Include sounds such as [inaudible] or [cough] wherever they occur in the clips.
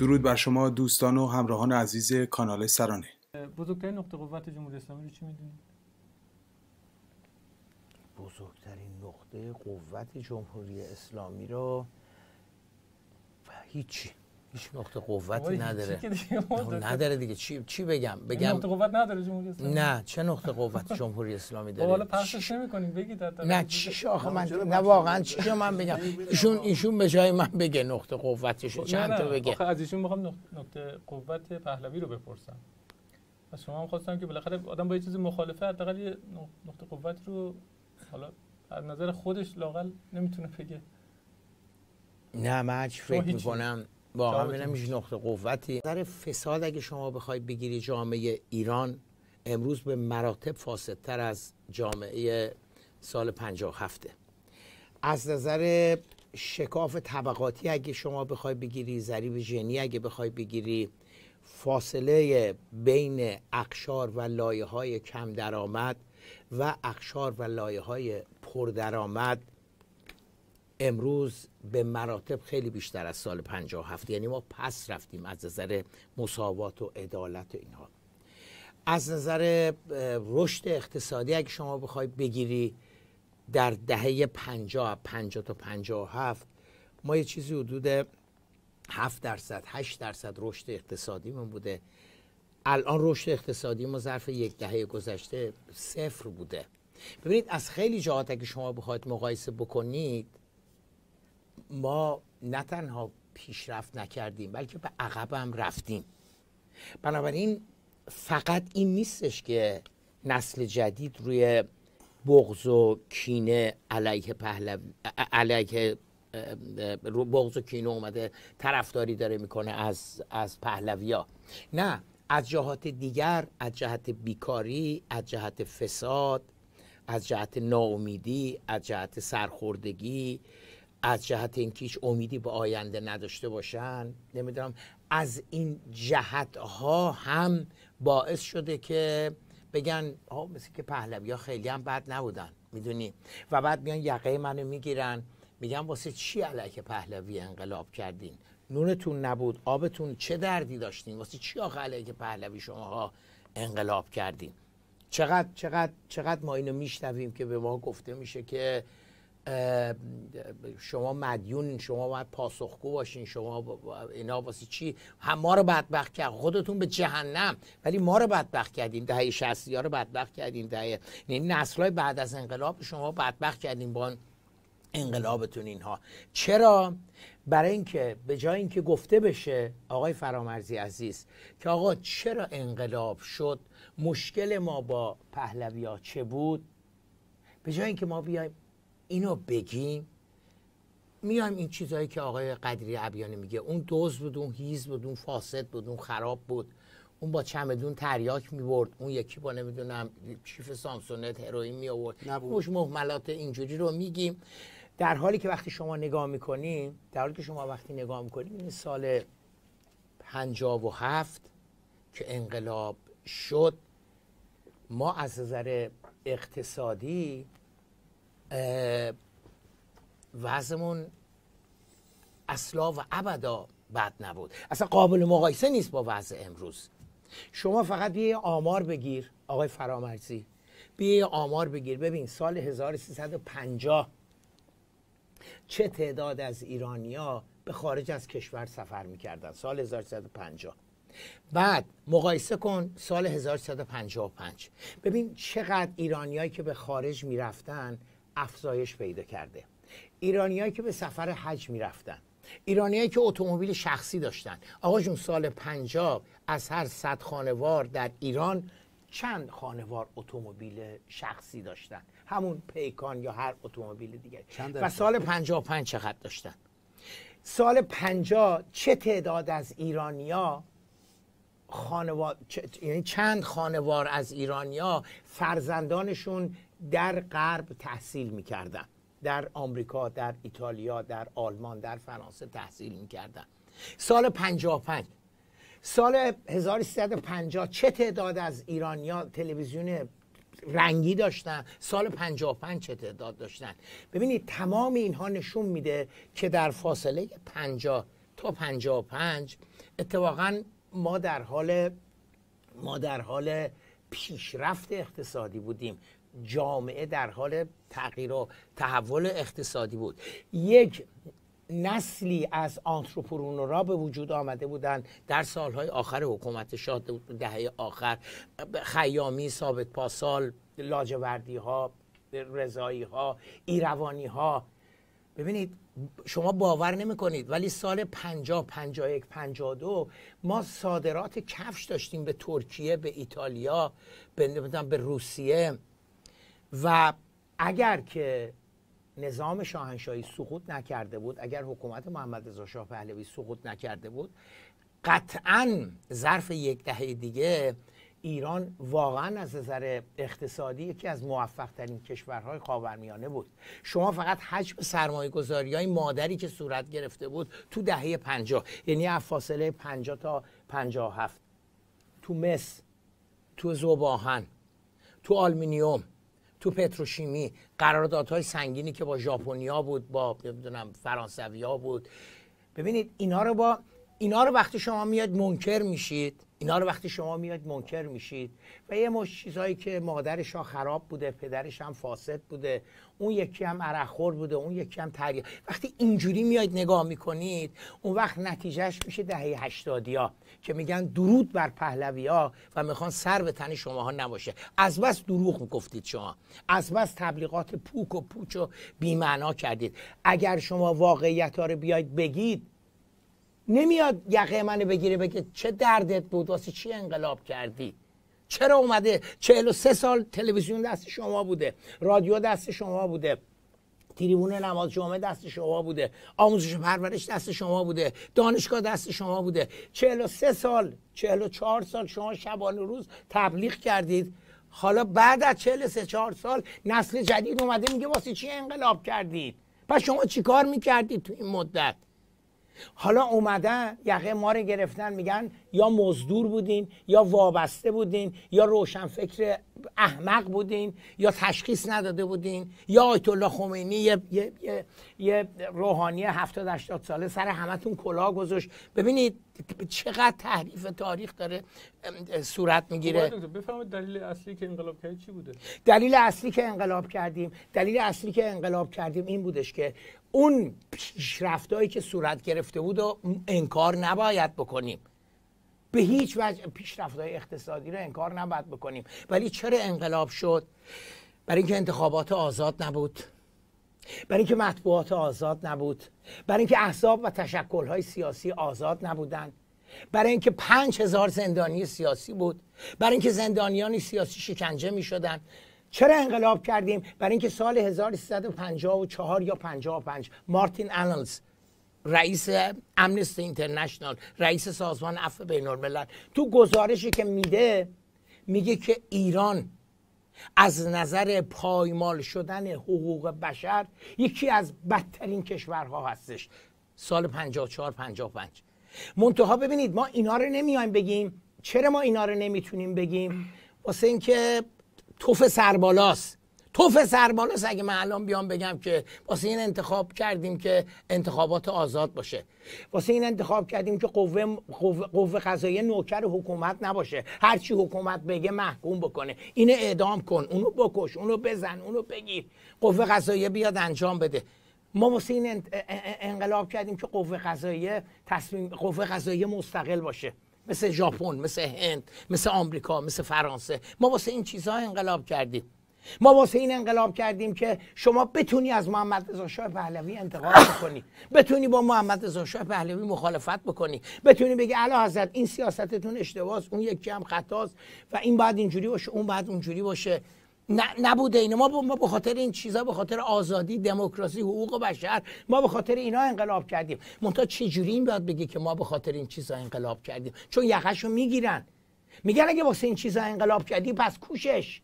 درود بر شما دوستان و همراهان عزیز کانال سرانه بزرگترین نقطه قوت جمهوری اسلامی رو چی میدونی؟ بزرگترین نقطه قوت جمهوری اسلامی رو هیچی هیچ نقطه قوتی نداره دیگه نداره دیگه چی چی بگم بگم نقطه قوت نداره جمهوری اسلامی نه چه نقطه قوت جمهوری اسلامی [laughs] داره حالا پخشش نمی‌کنیم بگید نه چی آخه من نه واقعا چی من بگم ایشون ایشون به جای من بگه نقطه قوتش خب، چند تا بگه آخه از ایشون می‌خوام نقطه قوت پهلوی رو بپرسم از شما هم خواستم که بالاخره آدم با یه چیز مخالفه حداقل یه نقطه قوت رو حالا از نظر خودش لاقل نمیتونه بگه نه من فکر میکنم واقعا ببینم نقطه قوتی در فساد اگه شما بخوای بگیری جامعه ایران امروز به مراتب فاسدتر از جامعه سال 57 از نظر شکاف طبقاتی اگه شما بخوای بگیری ضریب جنی اگه بخوای بگیری فاصله بین اقشار و لایه های کم درآمد و اقشار و لایه های پردرآمد امروز به مراتب خیلی بیشتر از سال 57 یعنی ما پس رفتیم از نظر مساوات و عدالت و اینها از نظر رشد اقتصادی اگه شما بخوای بگیری در دهه 50 50 تا 57 ما یه چیزی حدود 7 درصد 8 درصد رشد اقتصادیمون بوده الان رشد اقتصادی ما ظرف یک دهه گذشته صفر بوده ببینید از خیلی جهات اگه شما بخواید مقایسه بکنید ما نه تنها پیشرفت نکردیم بلکه به عقب هم رفتیم بنابراین فقط این نیستش که نسل جدید روی بغض و کینه علیه پهلوی علیه بغض و کینه اومده طرفداری داره میکنه از از پهلویا نه از جهات دیگر از جهت بیکاری از جهت فساد از جهت ناامیدی از جهت سرخوردگی از جهت اینکه هیچ امیدی به آینده نداشته باشن نمیدونم از این جهت ها هم باعث شده که بگن ها مثل که پهلوی ها خیلی هم بد نبودن میدونی و بعد میان یقه منو میگیرن میگن واسه چی علیه پهلوی انقلاب کردین نونتون نبود آبتون چه دردی داشتین واسه چی آخه علیه پهلوی شماها انقلاب کردین چقدر چقدر چقدر ما اینو میشنویم که به ما گفته میشه که شما مدیون شما باید پاسخگو باشین شما اینا واسه چی هم ما رو بدبخت کرد خودتون به جهنم ولی ما رو بدبخت کردیم دهه 60 ها رو بدبخت کردیم دهه یعنی نسل های بعد از انقلاب شما بدبخت کردیم با انقلابتون اینها چرا برای اینکه به جای اینکه گفته بشه آقای فرامرزی عزیز که آقا چرا انقلاب شد مشکل ما با پهلوی ها چه بود به جای اینکه ما بیایم اینو بگیم میایم این چیزهایی که آقای قدری عبیانی میگه اون دوز بود اون هیز بود اون فاسد بود اون خراب بود اون با چمدون تریاک میبرد اون یکی با نمیدونم چیف سامسونت هروئین می آورد خوش مهملات اینجوری رو میگیم در حالی که وقتی شما نگاه میکنیم در حالی که شما وقتی نگاه میکنیم این سال پنجاب و هفت که انقلاب شد ما از نظر اقتصادی وضعمون اصلا و ابدا بد نبود اصلا قابل مقایسه نیست با وضع امروز شما فقط یه آمار بگیر آقای فرامرزی بیا آمار بگیر ببین سال 1350 چه تعداد از ایرانیا به خارج از کشور سفر میکردن سال 1350 بعد مقایسه کن سال 1355 ببین چقدر ایرانیایی که به خارج میرفتن افزایش پیدا کرده ایرانیایی که به سفر حج میرفتن ایرانیایی که اتومبیل شخصی داشتن آقا جون سال پنجاب از هر صد خانوار در ایران چند خانوار اتومبیل شخصی داشتن همون پیکان یا هر اتومبیل دیگه و سال 55 چقدر داشتن سال 50 چه تعداد از ایرانیا خانوار یعنی چند خانوار از ایرانیا فرزندانشون در غرب تحصیل میکردن در آمریکا در ایتالیا در آلمان در فرانسه تحصیل میکردن سال 55 سال 1350 چه تعداد از ایرانیا تلویزیون رنگی داشتن سال 55 چه تعداد داشتن ببینید تمام اینها نشون میده که در فاصله 50 تا 55 اتفاقا ما در حال ما در حال پیشرفت اقتصادی بودیم جامعه در حال تغییر و تحول اقتصادی بود یک نسلی از را به وجود آمده بودند در سالهای آخر حکومت شاه دهه آخر خیامی ثابت پاسال لاجوردی ها رضایی ها ایروانی ها ببینید شما باور نمی کنید ولی سال 50 51 52 ما صادرات کفش داشتیم به ترکیه به ایتالیا به به روسیه و اگر که نظام شاهنشاهی سقوط نکرده بود اگر حکومت محمد رضا شاه پهلوی سقوط نکرده بود قطعا ظرف یک دهه دیگه ایران واقعا از نظر اقتصادی یکی از موفق ترین کشورهای خاورمیانه بود شما فقط حجم سرمایه گذاری های مادری که صورت گرفته بود تو دهه پنجاه یعنی از فاصله پنجاه تا پنجاه هفت تو مس تو زوباهن تو آلمینیوم تو پتروشیمی قراردادهای سنگینی که با ژاپنیا بود با نمیدونم فرانسویا بود ببینید اینا رو با اینا رو وقتی شما میاد منکر میشید اینا رو وقتی شما میاد منکر میشید و یه مش چیزایی که مادرش ها خراب بوده پدرش هم فاسد بوده اون یکی هم عرخور بوده اون یکی هم تریا. وقتی اینجوری میاید نگاه میکنید اون وقت نتیجهش میشه دهه ها که میگن درود بر ها و میخوان سر به تن شماها نباشه از بس دروغ میگفتید شما از بس تبلیغات پوک و پوچ و بیمعنا کردید اگر شما واقعیت ها رو بیاید بگید نمیاد یقه منو بگیره بگه چه دردت بود واسه چی انقلاب کردی چرا اومده 43 سال تلویزیون دست شما بوده رادیو دست شما بوده تریبون نماز جامعه دست شما بوده آموزش پرورش دست شما بوده دانشگاه دست شما بوده 43 سال 44 سال شما شبانه روز تبلیغ کردید حالا بعد از 43 4 سال نسل جدید اومده میگه واسه چی انقلاب کردید پس شما چیکار میکردید تو این مدت حالا اومدن یقه ما رو گرفتن میگن یا مزدور بودین یا وابسته بودین یا روشنفکر احمق بودین یا تشخیص نداده بودین یا آیت الله خمینی یه, یه،, یه،, یه روحانی 70 80 ساله سر همتون کلاه گذاشت ببینید چقدر تحریف تاریخ داره صورت میگیره خب، بفهمید دلیل اصلی که انقلاب کردی چی بوده دلیل اصلی که انقلاب کردیم دلیل اصلی که انقلاب کردیم این بودش که اون پیشرفتهایی که صورت گرفته بود و انکار نباید بکنیم به هیچ وجه پیشرفتهای اقتصادی رو انکار نباید بکنیم ولی چرا انقلاب شد برای اینکه انتخابات آزاد نبود برای اینکه مطبوعات آزاد نبود برای اینکه احزاب و تشکلهای سیاسی آزاد نبودند برای اینکه پنج هزار زندانی سیاسی بود برای اینکه زندانیان سیاسی شکنجه می شدن چرا انقلاب کردیم برای اینکه سال 1354 یا 55 مارتین انلز رئیس امنست اینترنشنال رئیس سازمان عفو بین الملل تو گزارشی که میده میگه که ایران از نظر پایمال شدن حقوق بشر یکی از بدترین کشورها هستش سال 54 55 منتها ببینید ما اینا رو نمیایم بگیم چرا ما اینا رو نمیتونیم بگیم واسه اینکه توف سربالاست توف سربالاست اگه من الان بیام بگم که واسه این انتخاب کردیم که انتخابات آزاد باشه واسه این انتخاب کردیم که قوه قوه نوکر حکومت نباشه هرچی حکومت بگه محکوم بکنه اینه اعدام کن اونو بکش اونو بزن اونو بگیر قوه قضاییه بیاد انجام بده ما واسه این انقلاب کردیم که قوه قضاییه تصمیم قوه مستقل باشه مثل ژاپن مثل هند مثل آمریکا مثل فرانسه ما واسه این چیزها انقلاب کردیم ما واسه این انقلاب کردیم که شما بتونی از محمد رضا شاه پهلوی انتقاد بکنی بتونی با محمد رضا شاه پهلوی مخالفت بکنی بتونی بگی اعلی حضرت این سیاستتون اشتباهه اون یکی هم خطاست و این باید اینجوری باشه اون باید اونجوری باشه نبوده اینه ما ما به خاطر این چیزا به خاطر آزادی دموکراسی حقوق بشر ما به خاطر اینا انقلاب کردیم منتها چه جوری این بیاد بگه که ما به خاطر این چیزا انقلاب کردیم چون یقهشو میگیرن میگن اگه واسه این چیزا انقلاب کردی پس کوشش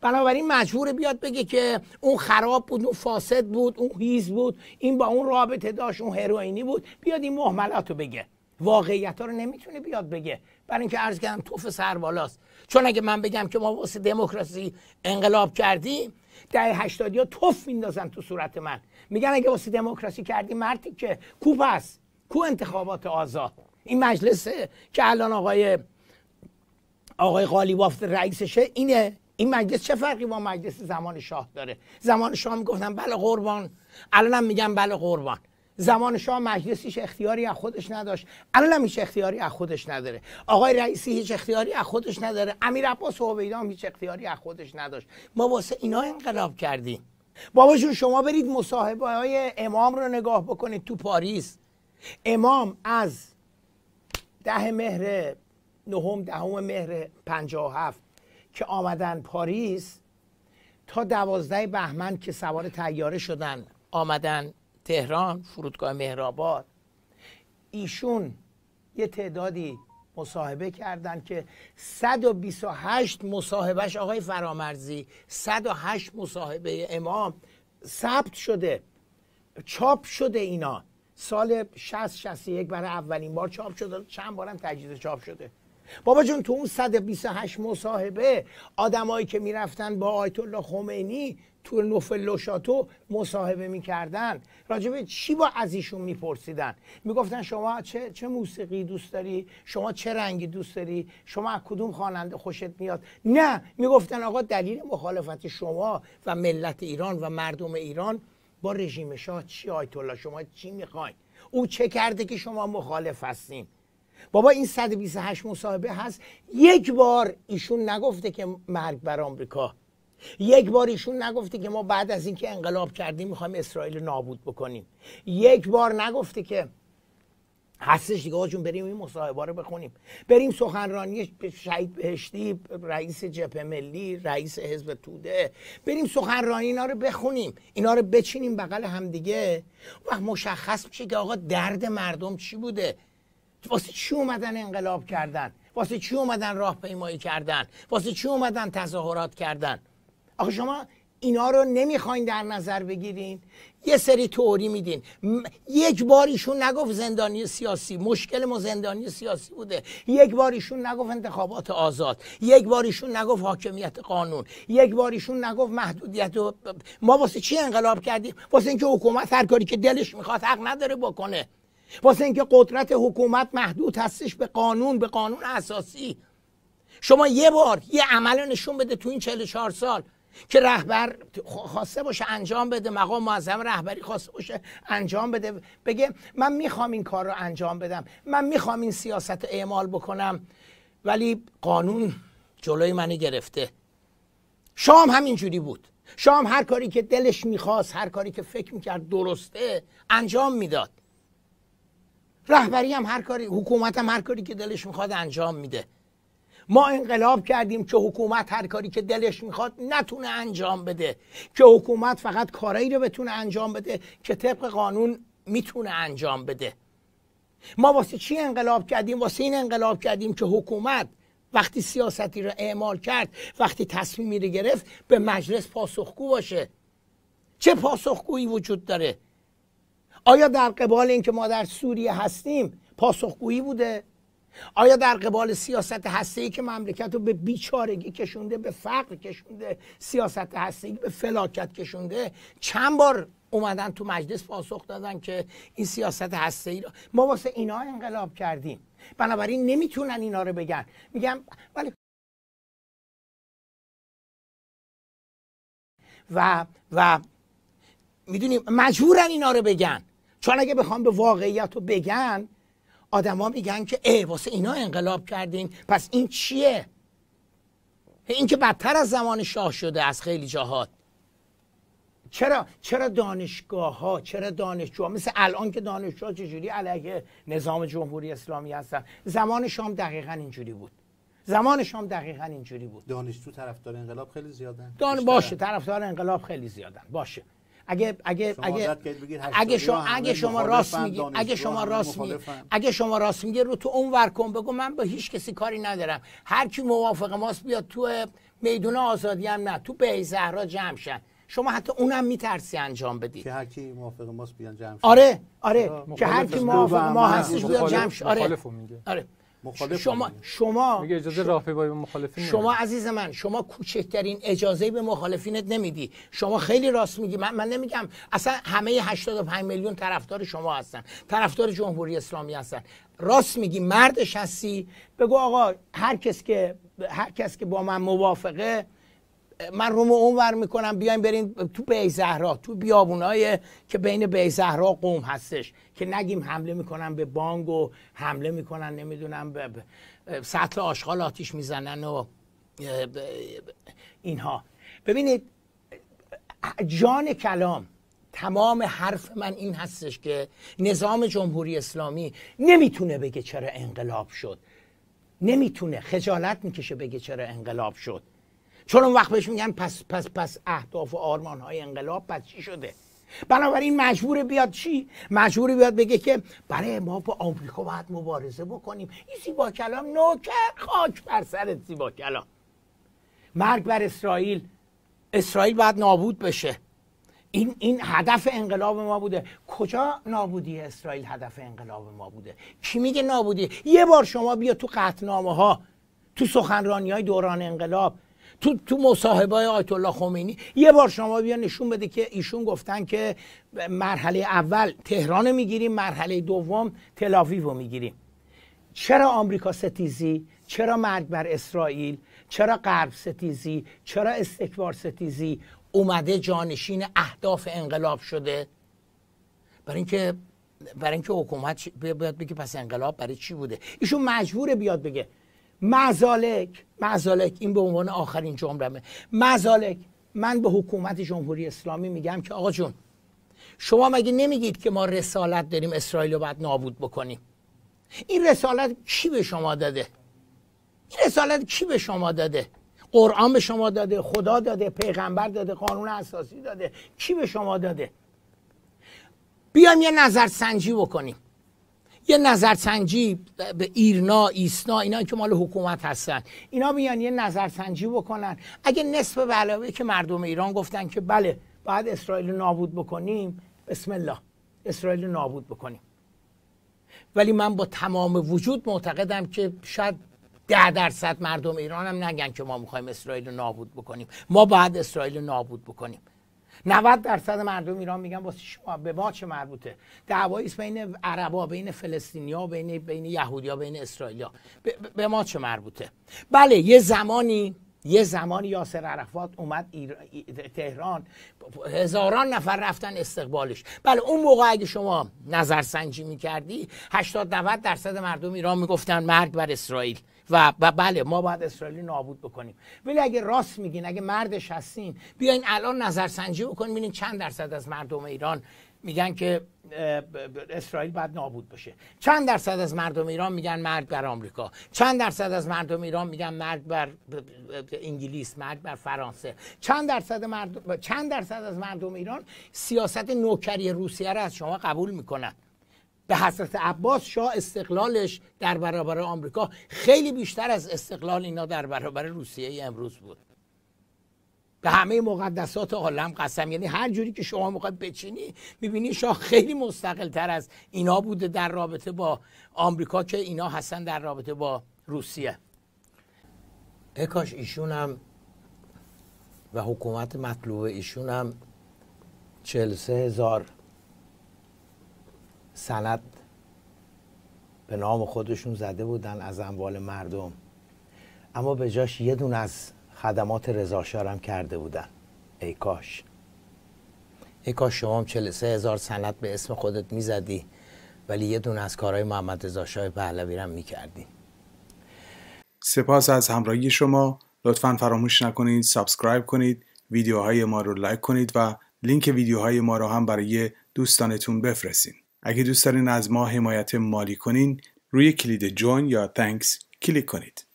بنابراین مجبور بیاد بگه که اون خراب بود اون فاسد بود اون هیز بود این با اون رابطه داشت اون هروئینی بود بیاد این محملات رو بگه واقعیت ها رو نمیتونه بیاد بگه برای اینکه عرض کردم توف سر بالاست چون اگه من بگم که ما واسه دموکراسی انقلاب کردیم ده هشتادی ها توف میندازن تو صورت من میگن اگه واسه دموکراسی کردی مردی که کو کو انتخابات آزاد این مجلسه که الان آقای آقای قالیباف رئیسشه اینه این مجلس چه فرقی با مجلس زمان شاه داره زمان شاه میگفتن بله قربان الانم میگم بله قربان زمان شاه مجلس هیچ اختیاری از خودش نداشت الان هم هیچ اختیاری از خودش نداره آقای رئیسی هیچ اختیاری از خودش نداره امیر عباس و هم هیچ اختیاری از خودش نداشت ما واسه اینا انقلاب کردیم بابا جون شما برید مصاحبه های امام رو نگاه بکنید تو پاریس امام از ده مهر نهم دهم مهر 57 که آمدن پاریس تا دوازده بهمن که سوار تیاره شدن آمدن تهران فرودگاه مهرآباد ایشون یه تعدادی مصاحبه کردن که 128 مصاحبهش آقای فرامرزی 108 مصاحبه امام ثبت شده چاپ شده اینا سال 60 61 برای اولین بار چاپ شده چند بارم تجدید چاپ شده بابا جون تو اون 128 مصاحبه آدمایی که میرفتن با آیت الله خمینی تو نوفل لوشاتو مصاحبه میکردن راجبه چی با از ایشون میپرسیدن میگفتن شما چه, چه موسیقی دوست داری شما چه رنگی دوست داری شما از کدوم خواننده خوشت میاد نه میگفتن آقا دلیل مخالفت شما و ملت ایران و مردم ایران با رژیم شاه چی آیت الله شما چی میخواین او چه کرده که شما مخالف هستین بابا این 128 مصاحبه هست یک بار ایشون نگفته که مرگ بر آمریکا یک بار ایشون نگفته که ما بعد از اینکه انقلاب کردیم میخوایم اسرائیل نابود بکنیم یک بار نگفته که هستش دیگه آجون بریم این مصاحبه رو بخونیم بریم سخنرانی شهید بهشتی رئیس جبهه ملی رئیس حزب توده بریم سخنرانی اینا رو بخونیم اینا رو بچینیم بغل همدیگه وقت مشخص میشه که آقا درد مردم چی بوده واسه چی اومدن انقلاب کردن واسه چی اومدن راه پیمایی کردن واسه چی اومدن تظاهرات کردن آخه شما اینا رو نمیخواین در نظر بگیرین یه سری توری میدین م... یک بار ایشون نگفت زندانی سیاسی مشکل ما زندانی سیاسی بوده یک بار ایشون نگفت انتخابات آزاد یک بار ایشون نگفت حاکمیت قانون یک بار ایشون نگفت محدودیت ما واسه چی انقلاب کردیم واسه اینکه حکومت هر کاری که دلش میخواد حق نداره بکنه واسه اینکه قدرت حکومت محدود هستش به قانون به قانون اساسی شما یه بار یه عمل نشون بده تو این 44 سال که رهبر خواسته باشه انجام بده مقام معظم رهبری خواسته باشه انجام بده بگه من میخوام این کار رو انجام بدم من میخوام این سیاست رو اعمال بکنم ولی قانون جلوی منو گرفته شام همینجوری بود شام هر کاری که دلش میخواست هر کاری که فکر میکرد درسته انجام میداد رهبری هم هر کاری حکومت هم هر کاری که دلش میخواد انجام میده ما انقلاب کردیم که حکومت هر کاری که دلش میخواد نتونه انجام بده که حکومت فقط کارایی رو بتونه انجام بده که طبق قانون میتونه انجام بده ما واسه چی انقلاب کردیم واسه این انقلاب کردیم که حکومت وقتی سیاستی رو اعمال کرد وقتی تصمیمی رو گرفت به مجلس پاسخگو باشه چه پاسخگویی وجود داره آیا در قبال اینکه ما در سوریه هستیم پاسخگویی بوده آیا در قبال سیاست هسته‌ای که مملکت رو به بیچارگی کشونده به فقر کشونده سیاست هسته‌ای به فلاکت کشونده چند بار اومدن تو مجلس پاسخ دادن که این سیاست هسته‌ای رو ما واسه اینا انقلاب کردیم بنابراین نمیتونن اینا رو بگن میگم ولی و و میدونیم مجبورن اینا رو بگن چون اگه بخوام به واقعیت رو بگن آدما میگن که ای واسه اینا انقلاب کردین پس این چیه این که بدتر از زمان شاه شده از خیلی جاهات. چرا چرا دانشگاه ها چرا دانشجو مثل الان که دانشجوها چجوری علیه نظام جمهوری اسلامی هستن زمان شام دقیقا اینجوری بود زمان شام دقیقا اینجوری بود دانشجو طرفدار انقلاب خیلی زیادن دان... باشه طرفدار انقلاب خیلی زیادن باشه اگه اگه اگه اگه شما اگه شما راست میگی اگه شما راست میگی اگه شما راست میگی رو تو ور کن بگو من با هیچ کسی کاری ندارم هر کی موافق ماست بیاد تو میدون آزادی هم نه تو به زهرا جمع شن شما حتی اونم میترسی انجام بدی که هر کی موافق ماست بیان جمع شن. آره آره که هر کی موافق ما هستش بیاد جمع شه آره آره مخالف شما شما میگه اجازه راهپیمایی به مخالفین شما عزیز من شما کوچکترین اجازه به مخالفینت نمیدی شما خیلی راست میگی من, من نمیگم اصلا همه 85 میلیون طرفدار شما هستن طرفدار جمهوری اسلامی هستن راست میگی مردش هستی بگو آقا هر کس که هر کس که با من موافقه من رومو اونور میکنم بیایم بریم تو بیزهرا تو بیابونای که بین بیزهرا قوم هستش که نگیم حمله میکنن به بانگ و حمله میکنن نمیدونم به سطل آشغال آتیش میزنن و اینها ببینید جان کلام تمام حرف من این هستش که نظام جمهوری اسلامی نمیتونه بگه چرا انقلاب شد نمیتونه خجالت میکشه بگه چرا انقلاب شد چون اون وقت بهش میگن پس پس پس اهداف و آرمان های انقلاب پس چی شده بنابراین مجبور بیاد چی مجبور بیاد بگه که برای ما با آمریکا باید مبارزه بکنیم این زیبا کلام نوکر خاک بر سر زیبا کلام مرگ بر اسرائیل اسرائیل باید نابود بشه این این هدف انقلاب ما بوده کجا نابودی اسرائیل هدف انقلاب ما بوده کی میگه نابودی یه بار شما بیا تو قطنامه ها تو سخنرانی های دوران انقلاب تو تو مصاحبه آیت الله خمینی یه بار شما بیا نشون بده که ایشون گفتن که مرحله اول تهران میگیریم مرحله دوم تلاویو رو میگیریم چرا آمریکا ستیزی چرا مرگ بر اسرائیل چرا غرب ستیزی چرا استکبار ستیزی اومده جانشین اهداف انقلاب شده برای اینکه برای اینکه حکومت بیاد بگه پس انقلاب برای چی بوده ایشون مجبور بیاد بگه مزالک مزالک این به عنوان آخرین جمعه مزالک من به حکومت جمهوری اسلامی میگم که آقا جون شما مگه نمیگید که ما رسالت داریم اسرائیل رو باید نابود بکنیم این رسالت کی به شما داده این رسالت کی به شما داده قرآن به شما داده خدا داده پیغمبر داده قانون اساسی داده کی به شما داده بیایم یه نظر سنجی بکنیم یه نظرسنجی به ایرنا ایسنا اینا که مال حکومت هستن اینا میان یه نظرسنجی بکنن اگه نصف علاوه که مردم ایران گفتن که بله بعد اسرائیل نابود بکنیم بسم الله اسرائیل نابود بکنیم ولی من با تمام وجود معتقدم که شاید ده درصد مردم ایران هم نگن که ما میخوایم اسرائیل نابود بکنیم ما باید اسرائیل نابود بکنیم 90 درصد مردم ایران میگن واسه شما به ما چه مربوطه دعوایی بین عربا بین فلسطینیا بین بین یهودیا بین اسرائیلیا به ما چه مربوطه بله یه زمانی یه زمانی یاسر عرفات اومد ایر... تهران هزاران نفر رفتن استقبالش بله اون موقع اگه شما نظرسنجی میکردی 80 90 درصد مردم ایران میگفتن مرگ بر اسرائیل و, و بله ما باید اسرائیل نابود بکنیم ولی اگه راست میگین اگه مردش هستین بیاین الان نظرسنجی بکنین ببینین چند درصد از مردم ایران میگن که اسرائیل باید نابود بشه چند درصد از مردم ایران میگن مرگ بر آمریکا چند درصد از مردم ایران میگن مرگ بر انگلیس مرگ بر فرانسه چند درصد چند درصد از مردم ایران سیاست نوکری روسیه رو از شما قبول میکنن به حضرت عباس شاه استقلالش در برابر آمریکا خیلی بیشتر از استقلال اینا در برابر روسیه ای امروز بود به همه مقدسات عالم قسم یعنی هر جوری که شما میخواید بچینی میبینی شاه خیلی مستقل تر از اینا بوده در رابطه با آمریکا که اینا هستن در رابطه با روسیه اکاش ایشون هم و حکومت مطلوب ایشون هم 43 هزار سند به نام خودشون زده بودن از اموال مردم اما به جاش یه دون از خدمات هم کرده بودن ای کاش ای کاش شما هم سه هزار سند به اسم خودت میزدی ولی یه دون از کارهای محمد رضا شاه پهلوی رم میکردی سپاس از همراهی شما لطفا فراموش نکنید سابسکرایب کنید ویدیوهای ما رو لایک کنید و لینک ویدیوهای ما رو هم برای دوستانتون بفرستید. اگه دوست دارین از ما حمایت مالی کنین روی کلید جون یا تانکس کلیک کنید.